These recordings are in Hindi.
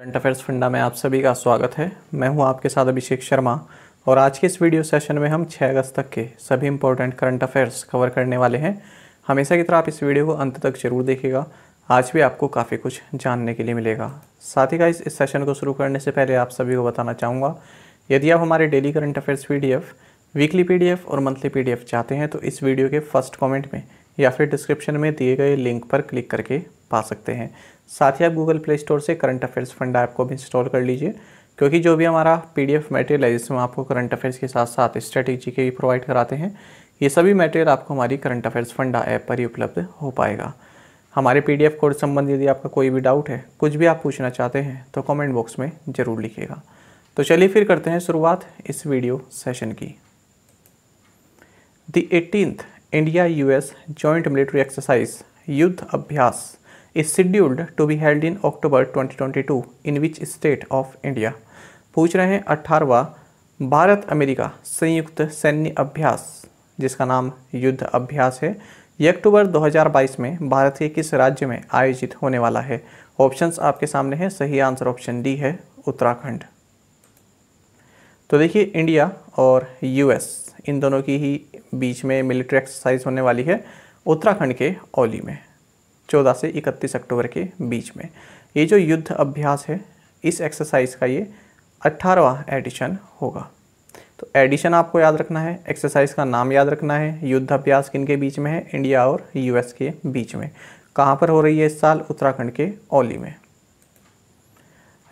करंट अफेयर्स फंडा में आप सभी का स्वागत है मैं हूं आपके साथ अभिषेक शर्मा और आज के इस वीडियो सेशन में हम 6 अगस्त तक के सभी इंपॉर्टेंट करंट अफेयर्स कवर करने वाले हैं हमेशा की तरह आप इस वीडियो को अंत तक जरूर देखिएगा आज भी आपको काफ़ी कुछ जानने के लिए मिलेगा साथ ही का इस, इस सेशन को शुरू करने से पहले आप सभी को बताना चाहूँगा यदि आप हमारे daily current affairs P weekly P और मंथली पी चाहते हैं तो इस वीडियो के फर्स्ट कॉमेंट में या फिर डिस्क्रिप्शन में दिए गए लिंक पर क्लिक करके पा सकते हैं साथ ही आप गूगल प्ले स्टोर से करंट अफेयर्स फंड ऐप को भी इंस्टॉल कर लीजिए क्योंकि जो भी हमारा पीडीएफ मटेरियल है जिसमें आपको करंट अफेयर्स के साथ साथ स्ट्रेटेजी के भी प्रोवाइड कराते हैं ये सभी मटेरियल आपको हमारी करंट अफेयर्स फंडा ऐप पर ही उपलब्ध हो पाएगा हमारे पी डी एफ कोर्स संबंधी यदि आपका कोई भी डाउट है कुछ भी आप पूछना चाहते हैं तो कमेंट बॉक्स में ज़रूर लिखिएगा तो चलिए फिर करते हैं शुरुआत इस वीडियो सेशन की the eighteenth India US joint military exercise Yudh Abhyas is scheduled to be held in October 2022 in which state of India? पूछ रहे हैं अठारवा भारत अमेरिका संयुक्त सैन्य अभ्यास जिसका नाम युद्ध अभ्यास है ये अक्टूबर 2022 में भारत के किस राज्य में आयोजित होने वाला है ऑप्शंस आपके सामने हैं सही आंसर ऑप्शन डी है उत्तराखंड तो देखिए इंडिया और यूएस इन दोनों की ही बीच में मिलिट्री एक्सरसाइज होने वाली है उत्तराखंड के ओली में चौदह से इकतीस अक्टूबर के बीच में ये जो युद्ध अभ्यास है इस एक्सरसाइज का ये अट्ठारहवा एडिशन होगा तो एडिशन आपको याद रखना है एक्सरसाइज का नाम याद रखना है युद्ध अभ्यास किन के बीच में है इंडिया और यूएस के बीच में कहाँ पर हो रही है इस साल उत्तराखंड के ओली में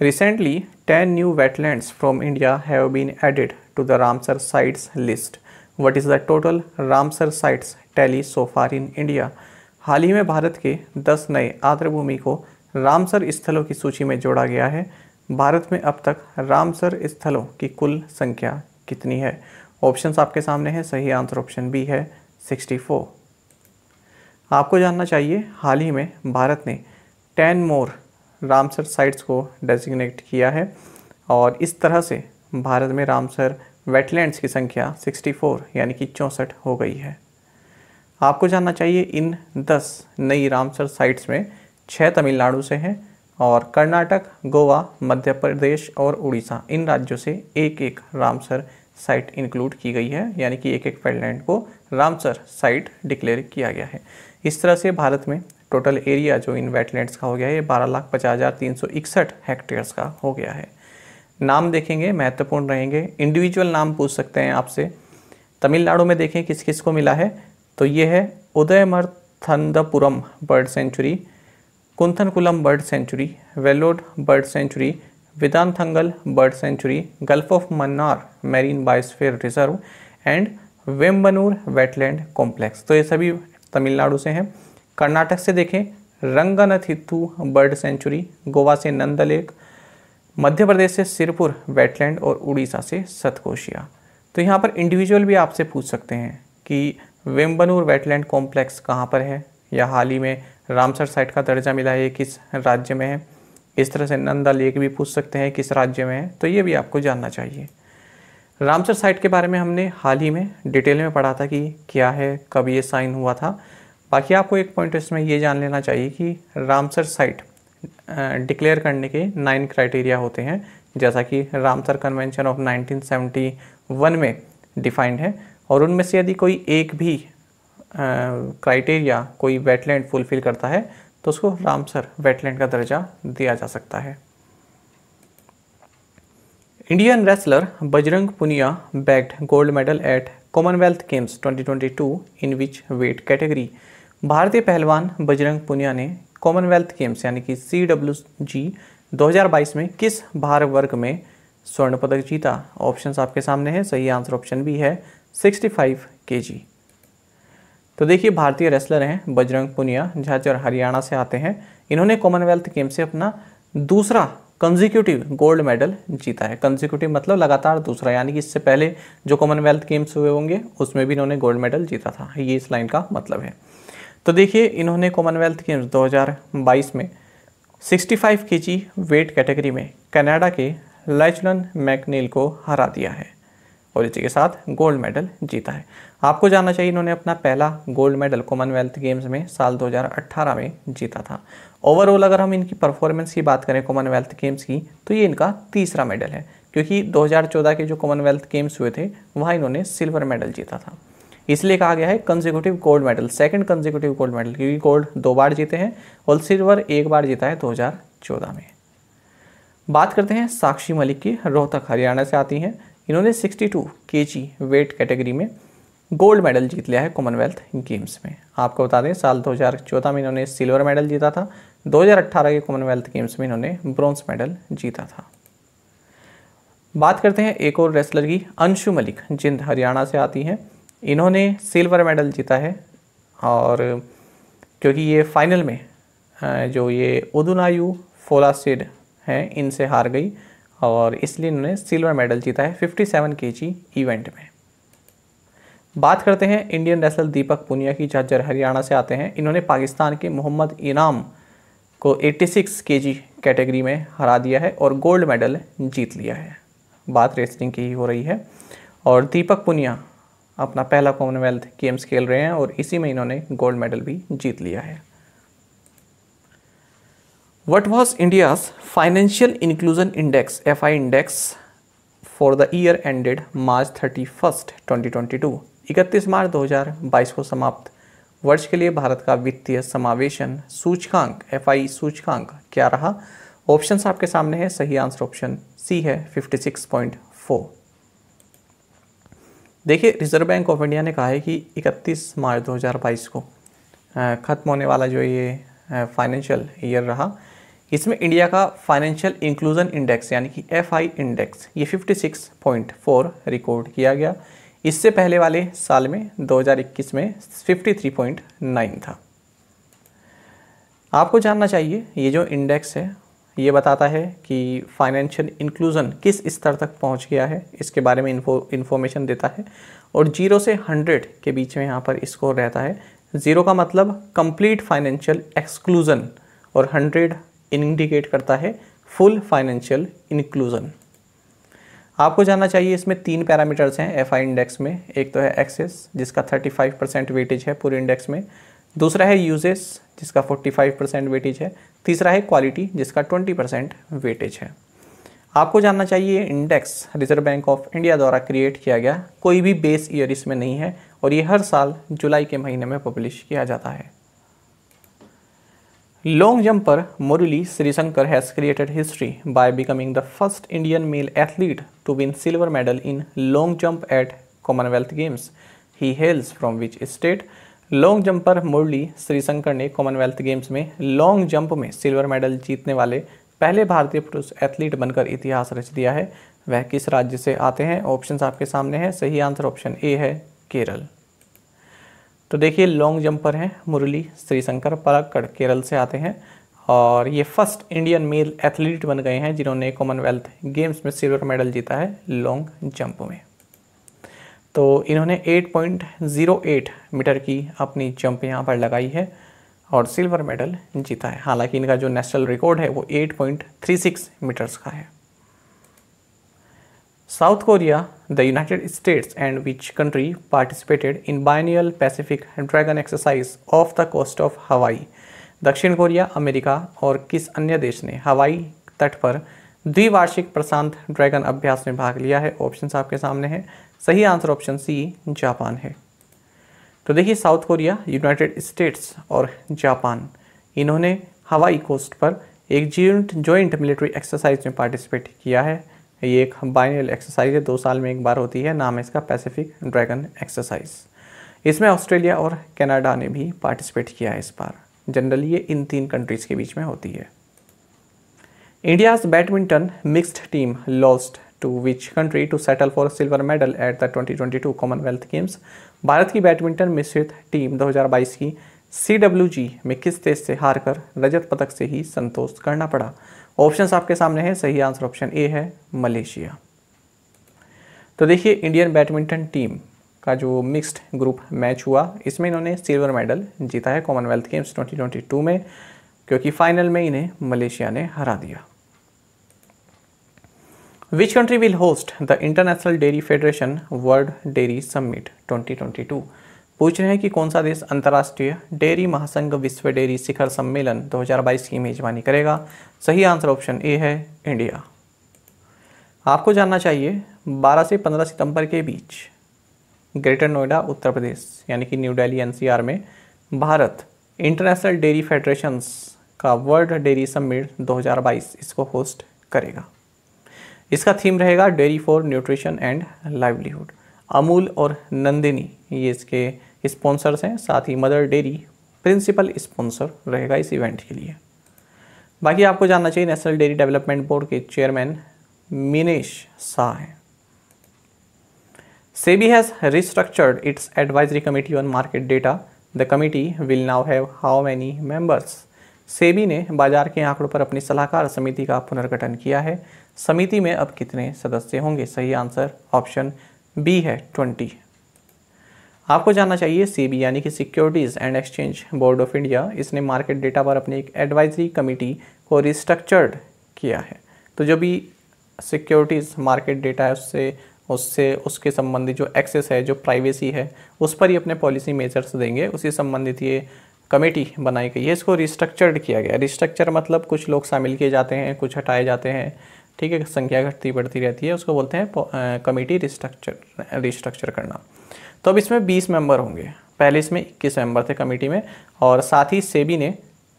recently ten new wetlands from India have been added to the Ramsar sites list what is the total Ramsar sites tally so far in India हाल ही में भारत के 10 नए आर्द्रभूमि को रामसर स्थलों की सूची में जोड़ा गया है भारत में अब तक रामसर स्थलों की कुल संख्या कितनी है ऑप्शंस आपके सामने हैं सही आंसर ऑप्शन बी है 64 आपको जानना चाहिए हाल ही में भारत ने टेन मोर रामसर साइट्स को डेजिग्नेट किया है और इस तरह से भारत में रामसर वेटलैंड्स की संख्या 64 यानी कि चौंसठ हो गई है आपको जानना चाहिए इन दस नई रामसर साइट्स में छः तमिलनाडु से हैं और कर्नाटक गोवा मध्य प्रदेश और उड़ीसा इन राज्यों से एक एक रामसर साइट इंक्लूड की गई है यानी कि एक एक वेटलैंड को रामसर साइट डिक्लेयर किया गया है इस तरह से भारत में टोटल एरिया जो इन वेटलैंड्स का हो गया है बारह लाख पचास हज़ार तीन सौ इकसठ हेक्टेयर्स का हो गया है नाम देखेंगे महत्वपूर्ण रहेंगे इंडिविजुअल नाम पूछ सकते हैं आपसे तमिलनाडु में देखें किस किस को मिला है तो ये है Udhayamarthandapuram bird sanctuary Koonthankulam bird sanctuary Vellode bird sanctuary Vedanthangal bird sanctuary gulf of Mannar marine biosphere reserve and Vembanur wetland complex तो ये सभी तमिलनाडु से हैं कर्नाटक से देखें रंगनथित्थू बर्ड सेंचुरी गोवा से नंद लेक मध्य प्रदेश से सिरपुर वेटलैंड और उड़ीसा से सतकोशिया तो यहाँ पर इंडिविजुअल भी आपसे पूछ सकते हैं कि वेम्बनूर वेटलैंड कॉम्प्लेक्स कहाँ पर है या हाल ही में रामसर साइट का दर्जा मिला है ये किस राज्य में है इस तरह से नंदा लेक भी पूछ सकते हैं किस राज्य में है तो ये भी आपको जानना चाहिए रामसर साइट के बारे में हमने हाल ही में डिटेल में पढ़ा था कि क्या है कब ये साइन हुआ था बाकी आपको एक पॉइंट इसमें ये जान लेना चाहिए कि रामसर साइट डिक्लेयर करने के नाइन क्राइटेरिया होते हैं जैसा कि रामसर कन्वेंशन ऑफ 1971 में डिफाइंड है और उनमें से यदि कोई एक भी क्राइटेरिया कोई वेटलैंड फुलफ़िल करता है तो उसको रामसर वेटलैंड का दर्जा दिया जा सकता है Indian wrestler Bajrang Punia bagged gold medal at Commonwealth Games 2022 in which weight category भारतीय पहलवान बजरंग पुनिया ने कॉमनवेल्थ गेम्स यानी कि सी डब्ल्यू जी 2022 में किस भार वर्ग में स्वर्ण पदक जीता ऑप्शंस आपके सामने हैं सही आंसर ऑप्शन भी है 65 केजी तो देखिए भारतीय रेसलर हैं बजरंग पुनिया झाचर हरियाणा से आते हैं इन्होंने कॉमनवेल्थ गेम से अपना दूसरा कंजिक्यूटिव गोल्ड मेडल जीता है कंजिक्यूटिव मतलब लगातार दूसरा यानी कि इससे पहले जो कॉमनवेल्थ गेम्स हुए होंगे उसमें भी इन्होंने गोल्ड मेडल जीता था ये इस लाइन का मतलब है तो देखिए इन्होंने कॉमनवेल्थ गेम्स 2022 में 65 केजी वेट कैटेगरी में कनाडा के लैचलन मैकनील को हरा दिया है और इसी के साथ गोल्ड मेडल जीता है आपको जानना चाहिए इन्होंने अपना पहला गोल्ड मेडल कॉमनवेल्थ गेम्स में साल 2018 में जीता था ओवरऑल अगर हम इनकी परफॉर्मेंस की बात करें कॉमनवेल्थ गेम्स की तो ये इनका तीसरा मेडल है क्योंकि 2014 के जो कॉमनवेल्थ गेम्स हुए थे वहाँ इन्होंने सिल्वर मेडल जीता था इसलिए कहा गया है consecutive gold medal second consecutive gold medal क्योंकि गोल्ड दो बार जीते हैं और सिल्वर एक बार जीता है दो में बात करते हैं साक्षी मलिक की रोहतक हरियाणा से आती हैं इन्होंने 62 केजी वेट कैटेगरी में गोल्ड मेडल जीत लिया है कॉमनवेल्थ गेम्स में आपको बता दें साल 2014 में इन्होंने सिल्वर मेडल जीता था 2018 के कॉमनवेल्थ गेम्स में इन्होंने ब्रॉन्ज मेडल जीता था बात करते हैं एक और रेसलर की अंशु मलिक जिंद हरियाणा से आती हैं इन्होंने सिल्वर मेडल जीता है और क्योंकि ये फाइनल में जो ये उदुनायु फोलासिड हैं इनसे हार गई और इसलिए इन्होंने सिल्वर मेडल जीता है 57 सेवन इवेंट में बात करते हैं इंडियन रेसलर दीपक पुनिया की जज्जर हरियाणा से आते हैं इन्होंने पाकिस्तान के मोहम्मद इनाम को 86 जी कैटेगरी में हरा दिया है और गोल्ड मेडल जीत लिया है बात रेसलिंग की ही हो रही है और दीपक पुनिया अपना पहला कॉमनवेल्थ गेम्स खेल रहे हैं और इसी में इन्होंने गोल्ड मेडल भी जीत लिया है What was India's financial inclusion index FI index for the year ended March twenty 2022 इकतीस मार्च 2022 को समाप्त वर्ष के लिए भारत का वित्तीय समावेशन सूचकांक एफ सूचकांक क्या रहा ऑप्शंस आपके सामने हैं सही आंसर ऑप्शन सी है 56.4 देखिए रिजर्व बैंक ऑफ इंडिया ने कहा है कि 31 मार्च 2022 को ख़त्म होने वाला जो ये फाइनेंशियल ईयर रहा इसमें इंडिया का फाइनेंशियल इंक्लूजन इंडेक्स यानी कि एफ इंडेक्स ये 56.4 रिकॉर्ड किया गया इससे पहले वाले साल में 2021 में 53.9 था आपको जानना चाहिए ये जो इंडेक्स है ये बताता है कि फाइनेंशियल इंक्लूज़न किस स्तर तक पहुंच गया है इसके बारे में इन्फो इन्फॉर्मेशन देता है और जीरो से हंड्रेड के बीच में यहाँ पर स्कोर रहता है ज़ीरो का मतलब कंप्लीट फाइनेंशियल एक्सक्लूज़न और हंड्रेड इंडिकेट करता है फुल फाइनेंशियल इंक्लूजन आपको जानना चाहिए इसमें तीन पैरामीटर्स हैं एफ इंडेक्स में एक तो है एक्सेस जिसका 35 परसेंट वेटेज है पूरे इंडेक्स में दूसरा है यूजेस जिसका 45 परसेंट वेटेज है तीसरा है क्वालिटी जिसका 20 परसेंट वेटेज है आपको जानना चाहिए index Reserve Bank of India द्वारा क्रिएट किया गया कोई भी बेस ईयर इसमें नहीं है और ये हर साल जुलाई के महीने में पब्लिश किया जाता है long jumper Murali Sreeshankar has created history by becoming the first Indian male athlete to win silver medal in long jump at Commonwealth Games he hails from which state long jumper Murali Sreeshankar ने कॉमनवेल्थ गेम्स में लॉन्ग जंप में सिल्वर मेडल जीतने वाले पहले भारतीय पुरुष एथलीट बनकर इतिहास रच दिया है वह किस राज्य से आते हैं ऑप्शन आपके सामने हैं सही आंसर ऑप्शन ए है केरल तो देखिए लॉन्ग जंपर हैं मुरली श्रीशंकर पराक्कड़ केरल से आते हैं और ये फर्स्ट इंडियन मेल एथलीट बन गए हैं जिन्होंने कॉमनवेल्थ गेम्स में सिल्वर मेडल जीता है लॉन्ग जंप में तो इन्होंने 8.08 मीटर की अपनी जंप यहाँ पर लगाई है और सिल्वर मेडल जीता है हालांकि इनका जो नेशनल रिकॉर्ड है वो 8.36 मीटर्स का है South Korea the United States and which country participated in biennial Pacific Dragon exercise off the coast of Hawaii? दक्षिण कोरिया अमेरिका और किस अन्य देश ने हवाई तट पर द्विवार्षिक प्रशांत ड्रैगन अभ्यास में भाग लिया है ऑप्शन आपके सामने हैं सही आंसर ऑप्शन सी जापान है तो देखिए साउथ कोरिया यूनाइटेड स्टेट्स और जापान इन्होंने हवाई कोस्ट पर एक ज्वाइंट ज्वाइंट मिलिट्री एक्सरसाइज में पार्टिसिपेट किया है ये एक बाइनल एक्सरसाइज है दो साल में एक बार होती है नाम है इसका पैसिफिक ड्रैगन एक्सरसाइज इसमें ऑस्ट्रेलिया और कनाडा ने भी पार्टिसिपेट किया है इस बार जनरली ये इन तीन कंट्रीज़ के बीच में होती है India's badminton mixed team lost to which country to settle for silver medal at the 2022 Commonwealth Games Bharat की बैडमिंटन मिश्रित टीम 2022 की सी में किस देश से हारकर रजत पदक से ही संतोष करना पड़ा ऑप्शंस आपके सामने हैं सही आंसर ऑप्शन ए है मलेशिया तो देखिए इंडियन बैडमिंटन टीम का जो मिक्स्ड ग्रुप मैच हुआ इसमें इन्होंने सिल्वर मेडल जीता है कॉमनवेल्थ गेम्स 2022 में क्योंकि फाइनल में इन्हें मलेशिया ने हरा दिया which country will host the International Dairy Federation World Dairy Summit 2022? पूछ रहे हैं कि कौन सा देश अंतर्राष्ट्रीय डेयरी महासंघ विश्व डेयरी शिखर सम्मेलन 2022 की मेजबानी करेगा सही आंसर ऑप्शन ए है इंडिया आपको जानना चाहिए 12 से 15 सितंबर के बीच ग्रेटर नोएडा उत्तर प्रदेश यानी कि न्यू दिल्ली एनसीआर में भारत इंटरनेशनल डेयरी फेडरेशंस का वर्ल्ड डेयरी सम्मेलन 2022 इसको होस्ट करेगा इसका थीम रहेगा dairy for nutrition and livelihood Amul और नंदिनी ये इसके स्पॉन्सर्स हैं साथ ही मदर डेयरी प्रिंसिपल स्पॉन्सर रहेगा इस इवेंट के लिए बाकी आपको जानना चाहिए नेशनल डेयरी डेवलपमेंट बोर्ड के चेयरमैन मिनेश शाह हैं SEBI has restructured its advisory committee on market data the committee will now have how many members SEBI ने बाजार के आंकड़ों पर अपनी सलाहकार समिति का पुनर्गठन किया है समिति में अब कितने सदस्य होंगे सही आंसर ऑप्शन बी है ट्वेंटी आपको जानना चाहिए सेबी यानी कि Securities and Exchange Board of India इसने मार्केट डेटा पर अपनी एक एडवाइजरी कमेटी को रिस्ट्रक्चर्ड किया है तो जो भी सिक्योरिटीज़ मार्केट डेटा है उससे उससे उसके संबंधित जो एक्सेस है जो प्राइवेसी है उस पर ही अपने पॉलिसी मेजर्स देंगे उसी संबंधित ये कमेटी बनाई गई है इसको रिस्ट्रक्चर्ड किया गया रिस्ट्रक्चर मतलब कुछ लोग शामिल किए जाते हैं कुछ हटाए जाते हैं ठीक है संख्या घटती बढ़ती रहती है उसको बोलते हैं कमेटी रिस्ट्रक्चर रिस्ट्रक्चर करना तो अब इसमें बीस मेंबर होंगे पहले इसमें इक्कीस मेंबर थे कमेटी में और साथ ही सेबी ने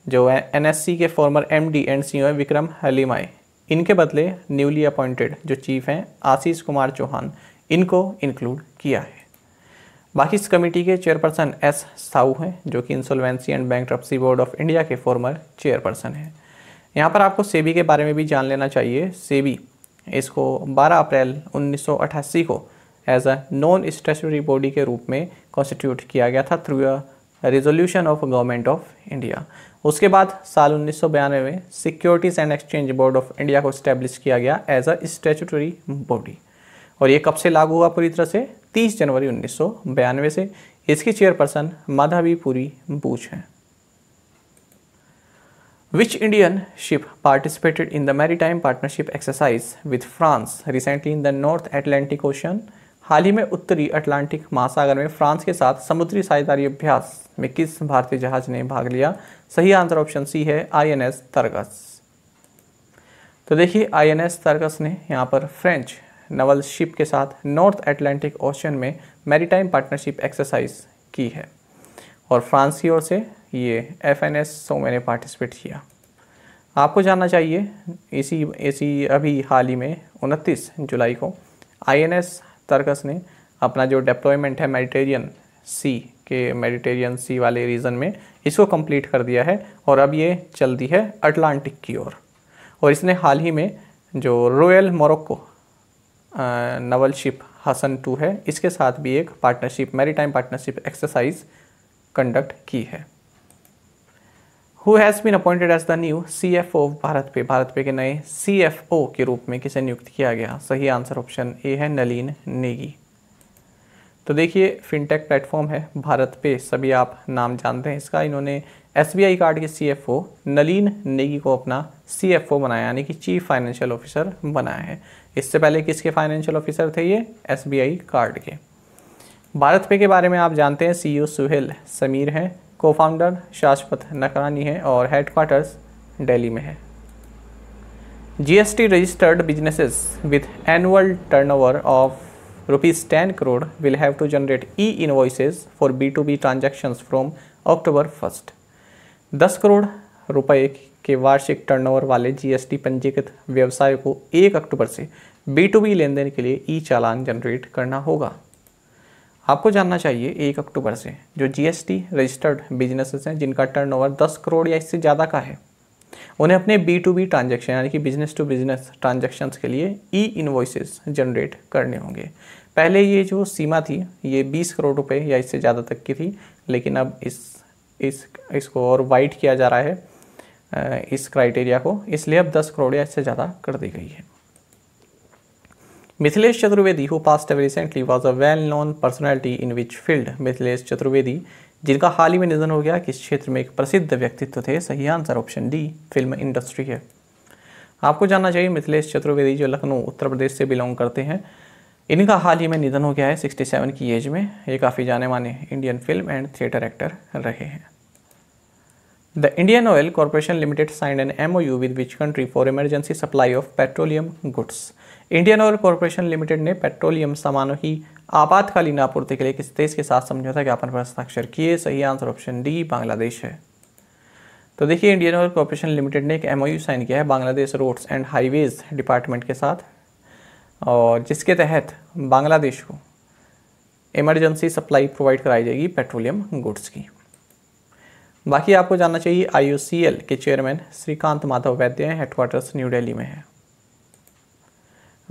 जो N K former M D and CEO Vikram Limaye इनके बदले न्यूली अपॉइंटेड जो चीफ हैं आशीष कुमार चौहान इनको इंक्लूड किया है बाकी इस कमेटी के चेयरपर्सन एस साहू हैं जो कि Insolvency and Bank Board of India के फॉर्मर चेयरपर्सन हैं यहाँ पर आपको सेबी के बारे में भी जान लेना चाहिए सेबी इसको 12 अप्रैल 1988 को as a non statutory body के रूप में कॉन्स्टिट्यूट किया गया था through a resolution of Government of India उसके बाद साल उन्नीस में Securities and Exchange Board of India को स्टैब्लिश किया गया एज अ स्टेचुटरी बॉडी और ये कब से लागू हुआ पूरी तरह से 30 जनवरी उन्नीस से इसकी चेयरपर्सन माधवी पुरी बूच हैं Which Indian ship participated in the maritime partnership exercise with France recently in the North Atlantic Ocean हाल ही में उत्तरी अटलांटिक महासागर में फ्रांस के साथ समुद्री साझेदारी अभ्यास में किस भारतीय जहाज ने भाग लिया सही आंसर ऑप्शन सी है आईएनएस तरगस तो देखिए आईएनएस तरगस ने यहाँ पर फ्रेंच नवल शिप के साथ नॉर्थ एटलांटिक ओशन में मैरीटाइम पार्टनरशिप एक्सरसाइज की है और फ्रांस की ओर से ये एफ एन एस सो मैंने पार्टिसिपेट किया आपको जानना चाहिए इसी इसी अभी हाल ही में 29 जुलाई को आई एन एस तर्कस ने अपना जो डिप्लॉयमेंट है मेडिटेरियन सी के मेडिटेरियन सी वाले रीजन में इसको कंप्लीट कर दिया है और अब ये चल दी है अटलांटिक की ओर और।, और इसने हाल ही में जो Royal Morocco naval ship Hassan two है इसके साथ भी एक पार्टनरशिप मेरी पार्टनरशिप एक्सरसाइज कंडक्ट की है who has been appointed as the new C F O BharatPe Bharat पे के नए सी एफ ओ के रूप में किसे नियुक्त किया गया सही आंसर ऑप्शन ए है नलीन नेगी तो देखिए फिनटेक प्लेटफॉर्म है भारत पे सभी आप नाम जानते हैं इसका इन्होंने एस बी आई कार्ड के C F O Nalin Negi को अपना सी एफ ओ बनाया यानी कि चीफ फाइनेंशियल ऑफिसर बनाया है इससे पहले किसके फाइनेंशियल ऑफिसर थे ये एस बी आई कार्ड के भारत पे के बारे में आप जानते हैं सी ओ e सुहेल समीर हैं को फाउंडर शाश्वत नकरानी है और हेडक्वार्टर्स दिल्ली में है GST registered businesses with annual turnover of rupees ten crore will have to generate e generate for B to B transaction from October first दस करोड़ रुपए के वार्षिक टर्नओवर वाले जीएसटी पंजीकृत व्यवसाय को एक अक्टूबर से बी टू बी लेन देन के लिए ई चालान जनरेट करना होगा आपको जानना चाहिए एक अक्टूबर से जो जीएसटी रजिस्टर्ड बिजनेसेस हैं जिनका टर्नओवर 10 करोड़ या इससे ज़्यादा का है उन्हें अपने बी टू बी ट्रांजेक्शन यानी कि बिजनेस टू बिजनेस ट्रांजेक्शन्स के लिए ई इन्वॉइसेस जनरेट करने होंगे पहले ये जो सीमा थी ये 20 करोड़ रुपए या इससे ज़्यादा तक की थी लेकिन अब इस इस इसको और वाइट किया जा रहा है इस क्राइटेरिया को इसलिए अब 10 करोड़ या इससे ज़्यादा कर दी गई है Mithilesh Chaturvedi who passed away recently, was a well-known personality in which field? Mithilesh Chaturvedi, जिनका हाल ही में निधन हो गया किस क्षेत्र में एक प्रसिद्ध व्यक्तित्व थे सही answer option D film industry है आपको जानना चाहिए मिथिलेश चतुर्वेदी जो लखनऊ उत्तर प्रदेश से बिलोंग करते हैं इनका हाल ही में निधन हो गया है 67 की एज में ये काफ़ी जाने माने Indian film and theatre actor रहे हैं the Indian Oil Corporation Limited signed an M with which country for emergency supply of petroleum goods Indian Oil Corporation Limited ने पेट्रोलियम सामानों की आपातकालीन आपूर्ति के लिए किस देश के साथ समझौता ज्ञापन पर हस्ताक्षर किए सही आंसर ऑप्शन डी बांग्लादेश है तो देखिए इंडियन ऑयल कॉरपोरेशन लिमिटेड ने एक एम साइन किया है Bangladesh Roads and Highways Department के साथ और जिसके तहत बांग्लादेश को इमरजेंसी सप्लाई प्रोवाइड कराई जाएगी पेट्रोलियम गुड्स की बाकी आपको जानना चाहिए आई के चेयरमैन श्रीकांत माधव वैद्य हेडक्वार्टर्स न्यू दिल्ली में है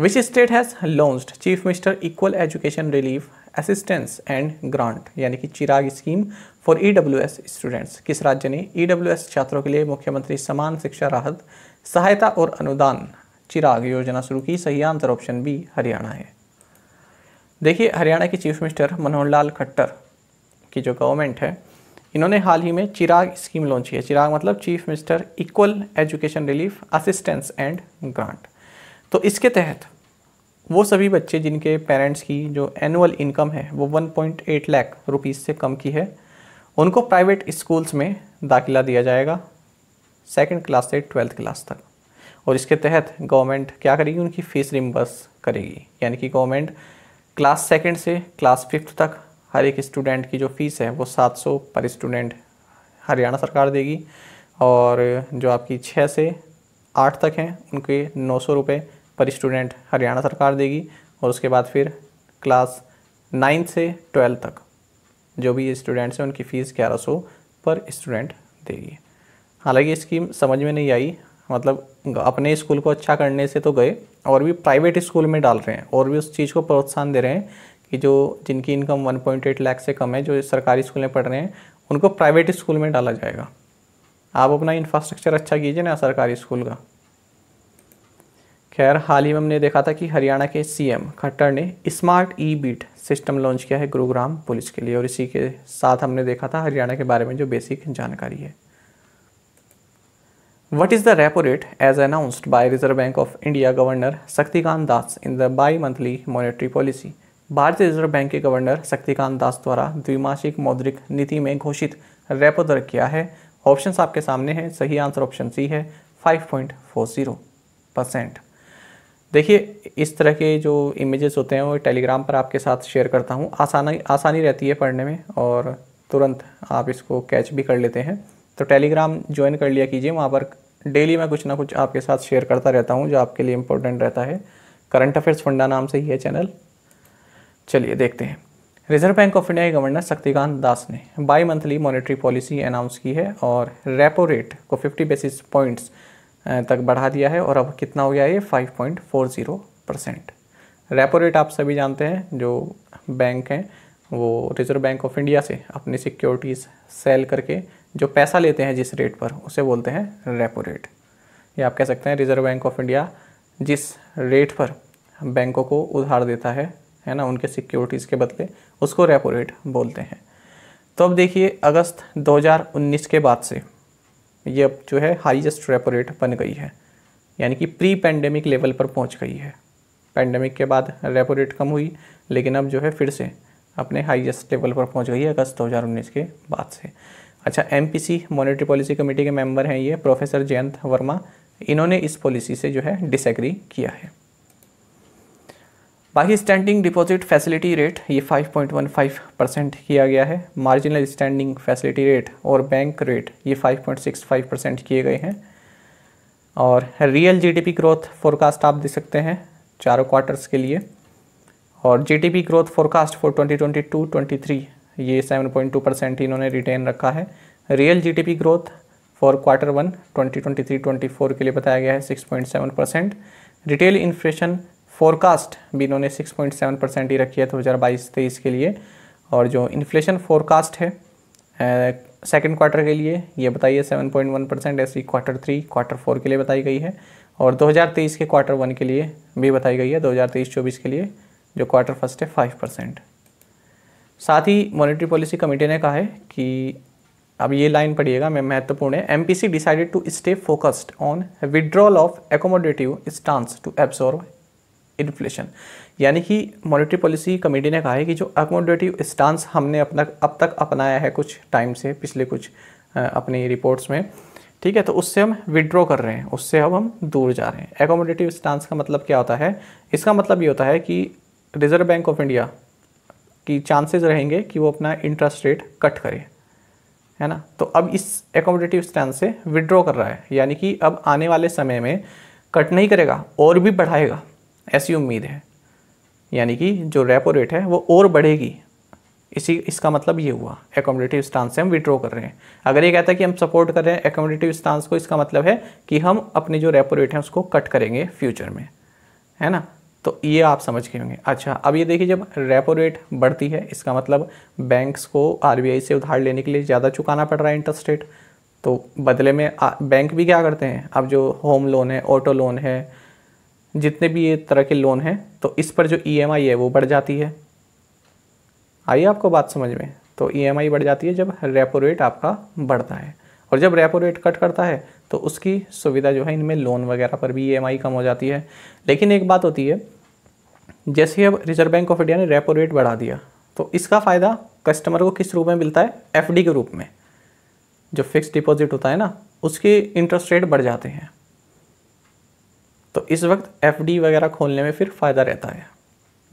which state has launch chief minister equal education relief assistance and grant यानी कि Chirag scheme for e students किस राज्य ने ई e छात्रों के लिए मुख्यमंत्री समान शिक्षा राहत सहायता और अनुदान चिराग योजना शुरू की सही आंसर ऑप्शन बी हरियाणा है देखिए हरियाणा के चीफ मिनिस्टर मनोहर लाल खट्टर की जो गवर्नमेंट है इन्होंने हाल ही में चिराग स्कीम लॉन्च की है चिराग मतलब chief minister equal education relief assistance and grant तो इसके तहत वो सभी बच्चे जिनके पेरेंट्स की जो एनुअल इनकम है वो 1.8 लाख रुपीज़ से कम की है उनको प्राइवेट स्कूल्स में दाखिला दिया जाएगा सेकेंड क्लास से ट्वेल्थ क्लास तक और इसके तहत गवर्नमेंट क्या करेगी उनकी फ़ीस रिम्बर्स करेगी यानी कि गवर्नमेंट क्लास सेकेंड से क्लास फिफ्थ तक हर एक स्टूडेंट की जो फ़ीस है वो 700 पर स्टूडेंट हरियाणा सरकार देगी और जो आपकी छः से आठ तक हैं उनके नौ सौ रुपये पर स्टूडेंट हरियाणा सरकार देगी और उसके बाद फिर क्लास नाइन्थ से ट्वेल्थ तक जो भी स्टूडेंट्स हैं उनकी फ़ीस ग्यारह सौ पर स्टूडेंट देगी हालांकि स्कीम समझ में नहीं आई मतलब अपने स्कूल को अच्छा करने से तो गए और भी प्राइवेट स्कूल में डाल रहे हैं और भी उस चीज़ को प्रोत्साहन दे रहे हैं कि जो जिनकी इनकम 1.8 लाख से कम है जो सरकारी स्कूल में पढ़ रहे हैं उनको प्राइवेट स्कूल में डाला जाएगा आप अपना इंफ्रास्ट्रक्चर अच्छा कीजिए ना सरकारी स्कूल का खैर हाल ही में हमने देखा था कि हरियाणा के सीएम खट्टर ने smart e beat system launch किया है गुरुग्राम पुलिस के लिए और इसी के साथ हमने देखा था हरियाणा के बारे में जो बेसिक जानकारी है what is the repo rate as announced by Reserve Bank of India governor Shaktikanta Das in the bi monthly monetary policy भारतीय रिजर्व बैंक के गवर्नर शक्तिकांत दास द्वारा द्विमासिक मौद्रिक नीति में घोषित रेपो दर किया है ऑप्शंस आपके सामने हैं सही आंसर ऑप्शन सी है जीरो परसेंट देखिए इस तरह के जो इमेजेस होते हैं वो टेलीग्राम पर आपके साथ शेयर करता हूँ आसानी आसानी रहती है पढ़ने में और तुरंत आप इसको कैच भी कर लेते हैं तो टेलीग्राम ज्वाइन कर लिया कीजिए वहाँ पर डेली मैं कुछ ना कुछ आपके साथ शेयर करता रहता हूँ जो आपके लिए इम्पोर्टेंट रहता है करंट अफेयर्स फंडा नाम से ही है चैनल चलिए देखते हैं रिजर्व बैंक ऑफ इंडिया के गवर्नर शक्तिकांत दास ने bi monthly monetary policy announce की है और रेपो रेट को 50 बेसिस पॉइंट्स तक बढ़ा दिया है और अब कितना हो गया ये 5.40 परसेंट रेपो रेट आप सभी जानते हैं जो बैंक हैं वो रिजर्व बैंक ऑफ इंडिया से अपनी सिक्योरिटीज़ सेल करके जो पैसा लेते हैं जिस रेट पर उसे बोलते हैं रेपो रेट ये आप कह सकते हैं रिजर्व बैंक ऑफ इंडिया जिस रेट पर बैंकों को उधार देता है है ना उनके सिक्योरिटीज़ के बदले उसको रेपो रेट बोलते हैं तो अब देखिए अगस्त 2019 के बाद से ये अब जो है हाईएस्ट रेपो रेट बन गई है यानी कि प्री पैंडेमिक लेवल पर पहुंच गई है पैंडेमिक के बाद रेपो रेट कम हुई लेकिन अब जो है फिर से अपने हाईएस्ट लेवल पर पहुंच गई है अगस्त 2019 के बाद से अच्छा एमपीसी मॉनेटरी पॉलिसी कमेटी के मेंबर हैं ये प्रोफेसर जयंत वर्मा इन्होंने इस पॉलिसी से जो है डिसग्री किया है बाकी स्टैंडिंग डिपॉजिट फैसिलिटी रेट ये 5.15 परसेंट किया गया है मार्जिनल स्टैंडिंग फैसिलिटी रेट और बैंक रेट ये 5.65 परसेंट किए गए हैं और रियल जीडीपी ग्रोथ फोरकास्ट आप दे सकते हैं चारों क्वार्टर्स के लिए और जीडीपी ग्रोथ फोरकास्ट फॉर 2022-23 ये 7.2 परसेंट इन्होंने रिटेन रखा है real G growth for quarter one twenty twenty के लिए बताया गया है six percent retail inflation forecast भी इन्होंने 6.7 परसेंट ही रखी है दो हज़ार बाईस तेईस के लिए और जो इन्फ्लेशन फोरकास्ट है सेकेंड क्वार्टर के लिए ये बताइए 7.1 परसेंट ऐसी क्वार्टर थ्री क्वार्टर फोर के लिए बताई गई है और 2023 के क्वार्टर वन के लिए भी बताई गई है 2023-24 के लिए जो क्वार्टर फर्स्ट है फाइव परसेंट साथ ही मॉनेटरी पॉलिसी कमेटी ने कहा है कि अब ये लाइन पढ़िएगा मैं महत्वपूर्ण है M P C decided to stay focused on withdrawal of accommodative stance to absorb inflation यानी कि मॉनेटरी पॉलिसी कमेटी ने कहा है कि जो अकोमोडेटिव स्टांस हमने अपना अब तक अपनाया है कुछ टाइम से पिछले कुछ अपनी रिपोर्ट्स में ठीक है तो उससे हम विड्रॉ कर रहे हैं उससे अब हम दूर जा रहे हैं एकोमोडेटिव स्टांस का मतलब क्या होता है इसका मतलब ये होता है कि रिजर्व बैंक ऑफ इंडिया की चांसेस रहेंगे कि वो अपना इंटरेस्ट रेट कट करे है ना तो अब इस एकोमोडेटिव स्टांस से विड्रॉ कर रहा है यानी कि अब आने वाले समय में कट नहीं करेगा और भी बढ़ाएगा ऐसी उम्मीद है यानी कि जो रेपो रेट है वो और बढ़ेगी इसी इसका मतलब ये हुआ एकोमोडेटिव स्टांस से हम विड्रो कर रहे हैं अगर ये कहता है कि हम सपोर्ट कर रहे हैं एकोमोडेटिव स्टांस को इसका मतलब है कि हम अपने जो रेपो रेट है उसको कट करेंगे फ्यूचर में है ना तो ये आप समझ गए होंगे अच्छा अब ये देखिए जब रेपो रेट बढ़ती है इसका मतलब बैंक्स को आर से उधार लेने के लिए ज़्यादा चुकाना पड़ रहा है इंटरेस्ट रेट तो बदले में बैंक भी क्या करते हैं अब जो होम लोन है ऑटो लोन है जितने भी ये तरह के लोन हैं तो इस पर जो ईएमआई e है वो बढ़ जाती है आइए आपको बात समझ में तो ईएमआई e बढ़ जाती है जब रेपो रेट आपका बढ़ता है और जब रेपो रेट कट करता है तो उसकी सुविधा जो है इनमें लोन वगैरह पर भी ई e कम हो जाती है लेकिन एक बात होती है जैसे अब रिजर्व बैंक ऑफ इंडिया ने रेपो रेट बढ़ा दिया तो इसका फ़ायदा कस्टमर को किस रूप में मिलता है एफ के रूप में जो फिक्स डिपॉजिट होता है ना उसके इंटरेस्ट रेट बढ़ जाते हैं तो इस वक्त एफ वगैरह खोलने में फिर फ़ायदा रहता है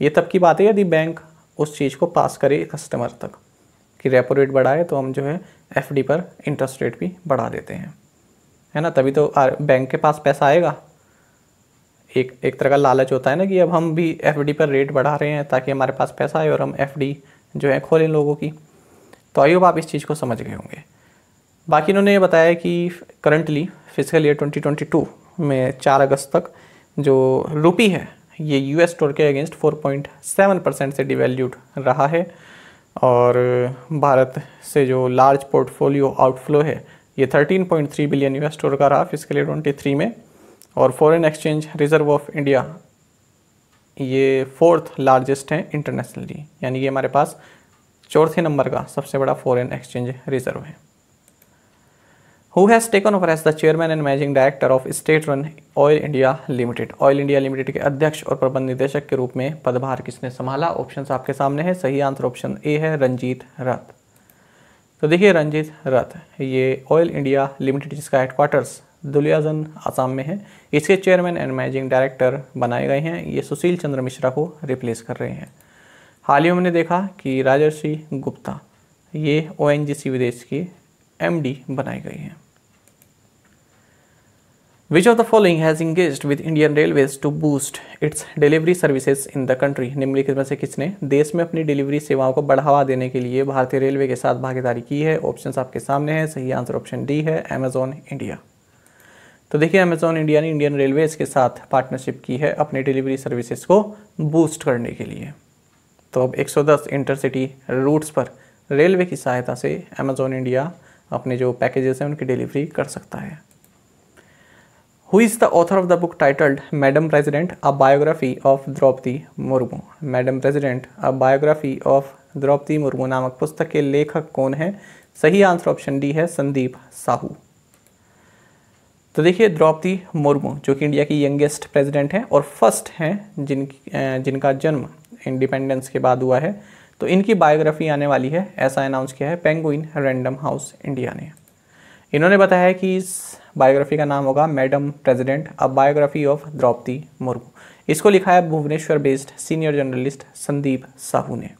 ये तब की बात है यदि बैंक उस चीज़ को पास करे कस्टमर तक कि रेपो रेट बढ़ाए तो हम जो है एफ पर इंटरेस्ट रेट भी बढ़ा देते हैं है ना तभी तो बैंक के पास पैसा आएगा एक एक तरह का लालच होता है ना कि अब हम भी एफ पर रेट बढ़ा रहे हैं ताकि हमारे पास पैसा आए और हम एफ जो है खोलें लोगों की तो आइयो आप इस चीज़ को समझ गए होंगे बाकी इन्होंने ये बताया कि करंटली फिजिकल ईयर 2022 में चार अगस्त तक जो रुपी है ये यूएस डॉलर के अगेंस्ट 4.7 परसेंट से डिवेल्यूड रहा है और भारत से जो लार्ज पोर्टफोलियो आउटफ्लो है ये 13.3 बिलियन यूएस डॉलर का रहा लिए ट्वेंटी थ्री में और foreign exchange reserve of India ये फोर्थ लार्जेस्ट हैं इंटरनेशनली यानी ये हमारे पास चौथे नंबर का सबसे बड़ा फॉरेन एक्सचेंज रिजर्व है who has taken over as the chairman and managing director of state run oil india limited oil india limited के अध्यक्ष और प्रबंध निदेशक के रूप में पदभार किसने संभाला ऑप्शन आपके सामने है सही आंसर ऑप्शन ए है रंजीत रथ तो देखिए रंजीत रथ ये ऑयल इंडिया लिमिटेड जिसका हेडक्वार्टर्स दुलियाजन आसाम में है इसके चेयरमैन एंड मैनेजिंग डायरेक्टर बनाए गए हैं ये सुशील चंद्र मिश्रा को रिप्लेस कर रहे हैं हाल ही में हमने देखा कि राजर्षि गुप्ता ये ओ विदेश की एमडी बनाई गई हैं Which of the following has engaged with Indian Railways to boost its delivery services in the country? निम्नलिखित में से किसने देश में अपनी डिलीवरी सेवाओं को बढ़ावा देने के लिए भारतीय रेलवे के साथ भागीदारी की है ऑप्शन आपके सामने हैं सही आंसर ऑप्शन डी है अमेजोन इंडिया तो देखिए अमेजोन इंडिया ने इंडियन रेलवेज के साथ पार्टनरशिप की है अपनी डिलीवरी सर्विसेज को बूस्ट करने के लिए तो अब 110 इंटरसिटी रूट्स पर रेलवे की सहायता से अमेजोन इंडिया अपने जो पैकेजेस हैं उनकी डिलीवरी कर सकता है who is the author of the book titled Madam President a biography of Droupadi Murmu Madam President a biography of Droupadi Murmu नामक पुस्तक के लेखक कौन है सही आंसर ऑप्शन डी है संदीप साहू तो देखिए द्रौपदी मुर्मू जो कि इंडिया की यंगेस्ट प्रेसिडेंट हैं और फर्स्ट हैं जिन जिनका जन्म इंडिपेंडेंस के बाद हुआ है तो इनकी बायोग्राफी आने वाली है ऐसा अनाउंस किया है पेंगुइन रैंडम हाउस इंडिया ने इन्होंने बताया कि इस बायोग्राफी का नाम होगा Madam President a biography of Droupadi Murmu इसको लिखा है Bhubaneswar based senior journalist Sandeep Sahu ने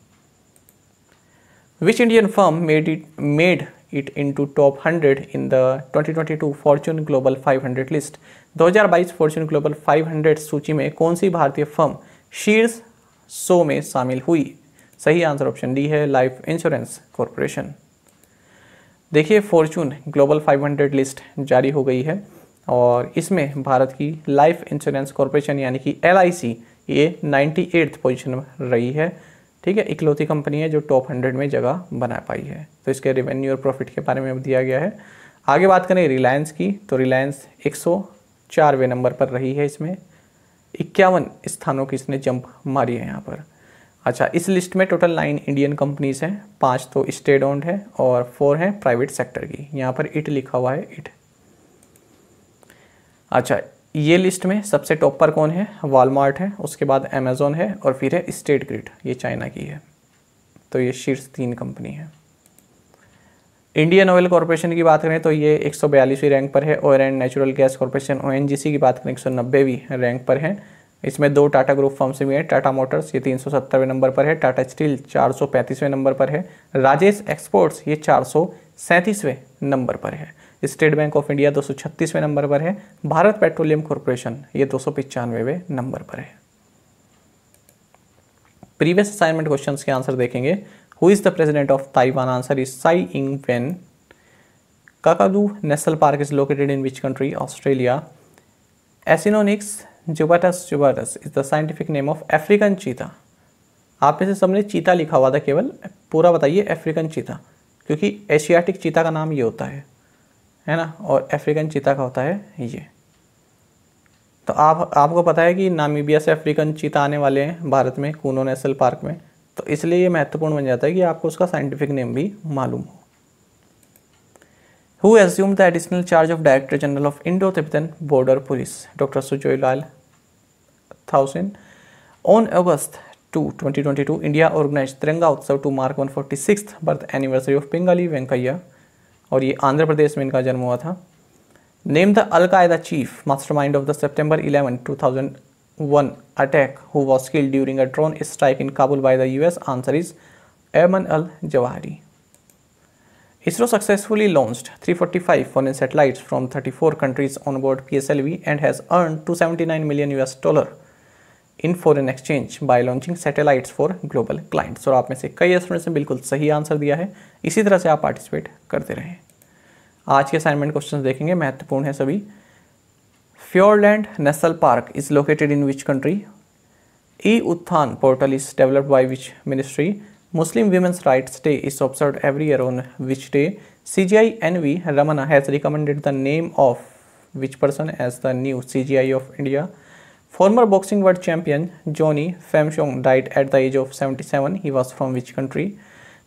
which Indian firm made it made it to top hundred in the 2022 Fortune Global 500 list 2022 Fortune Global 500 सूची में कौन सी भारतीय फर्म शीर्ष सो में शामिल हुई सही आंसर ऑप्शन डी है लाइफ इंश्योरेंस कॉरपोरेशन देखिए फॉर्चून ग्लोबल 500 लिस्ट जारी हो गई है और इसमें भारत की लाइफ इंश्योरेंस कॉरपोरेशन यानी कि एल ये नाइन्टी एट्थ पोजिशन में रही है ठीक है इकलौती कंपनी है जो टॉप हंड्रेड में जगह बना पाई है तो इसके रेवेन्यू और प्रॉफिट के बारे में दिया गया है आगे बात करें रिलायंस की तो रिलायंस एक चारवें नंबर पर रही है इसमें इक्यावन स्थानों की इसने जंप मारी है यहाँ पर अच्छा इस लिस्ट में टोटल नाइन इंडियन कंपनीज हैं पांच तो स्टेट ओन्ड है और फोर हैं प्राइवेट सेक्टर की यहाँ पर इट लिखा हुआ है इट अच्छा ये लिस्ट में सबसे टॉप पर कौन है वॉलमार्ट है उसके बाद अमेजोन है और फिर है स्टेट ग्रिड ये चाइना की है तो ये शीर्ष तीन कंपनी है इंडियन ऑयल कॉरपोरेशन की बात करें तो ये एक सौ रैंक पर है oil and natural gas corporation O की बात करें एक सौ रैंक पर है इसमें दो टाटा ग्रुप फर्म्स भी हैं टाटा मोटर्स ये तीन नंबर पर है टाटा स्टील चार नंबर पर है राजेश एक्सपोर्ट्स ये चार नंबर पर है स्टेट बैंक ऑफ इंडिया दो नंबर पर है भारत पेट्रोलियम कॉरपोरेशन ये दो नंबर पर है प्रीवियस असाइनमेंट क्वेश्चंस के आंसर देखेंगे who is the president of Taiwan answer is Tsai Ing Wen Kakadu National Park is located in which country Australia Acinonyx jubatus jubatus is the scientific name of African cheetah आप में से सबने चीता लिखा हुआ था केवल पूरा बताइए अफ्रीकन चीता क्योंकि एशियाटिक चीता का नाम ये होता है है ना और अफ्रीकन चीता का होता है ये तो आप आपको पता है कि नामीबिया से अफ्रीकन चीता आने वाले हैं भारत में कूनो नेशनल पार्क में तो इसलिए ये महत्वपूर्ण बन जाता है कि आपको उसका साइंटिफिक नेम भी मालूम हो who assume the additional charge of director general of Indo Tibetan Border Police doctor Sujoy Lal Thaosen on August two 2022 India organize Tiranga Utsav to mark one forty six birth anniversary of Pingali Venkayya और ये आंध्र प्रदेश में इनका जन्म हुआ था name the al Qaeda chief mastermind of the September 11 2001 attack who was killed during a drone strike in Kabul by the US answer is Ayman al Zawahiri ISRO successfully launched 345 foreign satellites from 34 countries on board earn two seventy nine 279 U S dollar in an exchange by launching satellites for global clients और आप में से कई स्टूडेंट्स ने बिल्कुल सही आंसर दिया है इसी तरह से आप पार्टिसिपेट करते रहे आज के असाइनमेंट क्वेश्चन देखेंगे महत्वपूर्ण है सभी Fiordland National Park is located in which country E Utthan portal is developed by which ministry Muslim Muslim every year on which day C J I N V Ramana has recommended the name of which person as the new C J I of India Former boxing world champion Johnny Famshong died at the age of 77. He was from which country?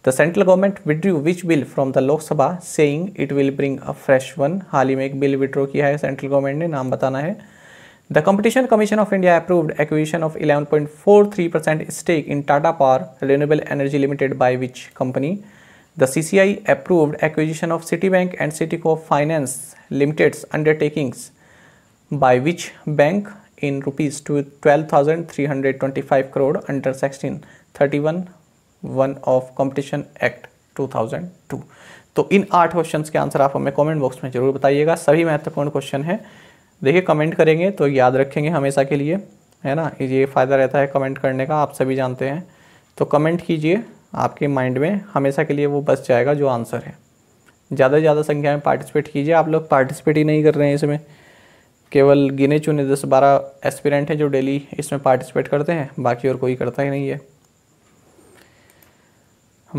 The central government withdrew which bill from the Lok Sabha saying it will bring a fresh one. हाल ही में एक बिल विड्रॉ किया है सेंट्रल गवर्नमेंट ने नाम बताना है The Competition Commission of India approved acquisition of 11.43% stake in Tata Power Renewable Energy Limited by which company? The CCI approved acquisition of Citibank and Citico Finance Limited's undertakings by which bank? in rupees to 12,325 crore under section 31 competition of Competition Act 2002 तो इन आठ क्वेश्चन के आंसर आप हमें कमेंट बॉक्स में जरूर बताइएगा सभी महत्वपूर्ण क्वेश्चन है देखिए कमेंट करेंगे तो याद रखेंगे हमेशा के लिए है ना ये फ़ायदा रहता है कमेंट करने का आप सभी जानते हैं तो कमेंट कीजिए आपके माइंड में हमेशा के लिए वो बस जाएगा जो आंसर है ज़्यादा से ज़्यादा संख्या में पार्टिसिपेट कीजिए आप लोग पार्टिसिपेट ही नहीं कर रहे हैं इसमें केवल गिने चुने दस बारह एस्पिरेंट हैं जो डेली इसमें पार्टिसिपेट करते हैं बाकी और कोई करता ही नहीं है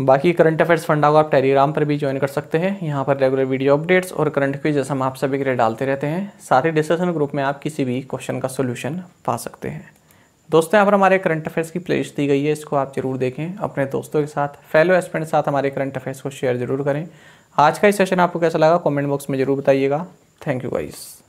बाकी करंट अफेयर्स फंडा को आप टेलीग्राम पर भी ज्वाइन कर सकते हैं यहाँ पर रेगुलर वीडियो अपडेट्स और करंट क्विज हम आप सभी के लिए डालते रहते हैं साथ ही डिस्कशन ग्रुप में आप किसी भी क्वेश्चन का सोल्यूशन पा सकते हैं दोस्तों यहाँ पर हमारे करंट अफेयर्स की प्लेलिस्ट दी गई है इसको आप जरूर देखें अपने दोस्तों के साथ फेलो एस्पेंट के साथ हमारे करंट अफेयर्स को शेयर जरूर करें आज का ये सेशन आपको कैसा लगा कमेंट बॉक्स में जरूर बताइएगा थैंक यू गाइज़